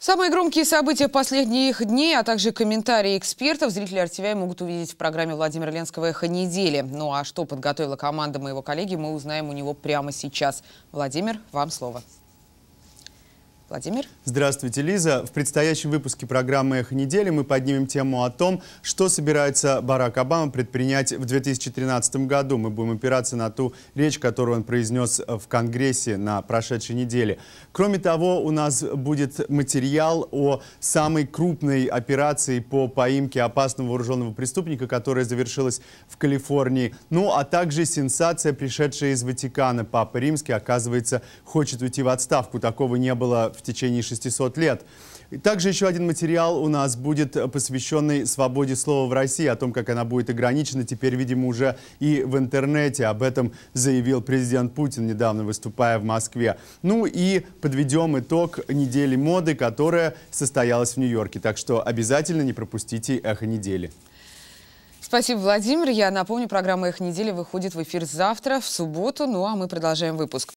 Самые громкие события последних дней, а также комментарии экспертов зрители RTVI могут увидеть в программе Владимира Ленского «Эхо недели». Ну а что подготовила команда моего коллеги, мы узнаем у него прямо сейчас. Владимир, вам слово. Владимир. Здравствуйте, Лиза. В предстоящем выпуске программы «Эхо недели» мы поднимем тему о том, что собирается Барак Обама предпринять в 2013 году. Мы будем опираться на ту речь, которую он произнес в Конгрессе на прошедшей неделе. Кроме того, у нас будет материал о самой крупной операции по поимке опасного вооруженного преступника, которая завершилась в Калифорнии. Ну, а также сенсация, пришедшая из Ватикана. Папа Римский, оказывается, хочет уйти в отставку. Такого не было в в течение 600 лет. Также еще один материал у нас будет э, посвященный свободе слова в России, о том, как она будет ограничена теперь, видимо, уже и в интернете. Об этом заявил президент Путин, недавно выступая в Москве. Ну и подведем итог недели моды, которая состоялась в Нью-Йорке. Так что обязательно не пропустите «Эхо недели». Спасибо, Владимир. Я напомню, программа «Эхо недели» выходит в эфир завтра, в субботу. Ну а мы продолжаем выпуск.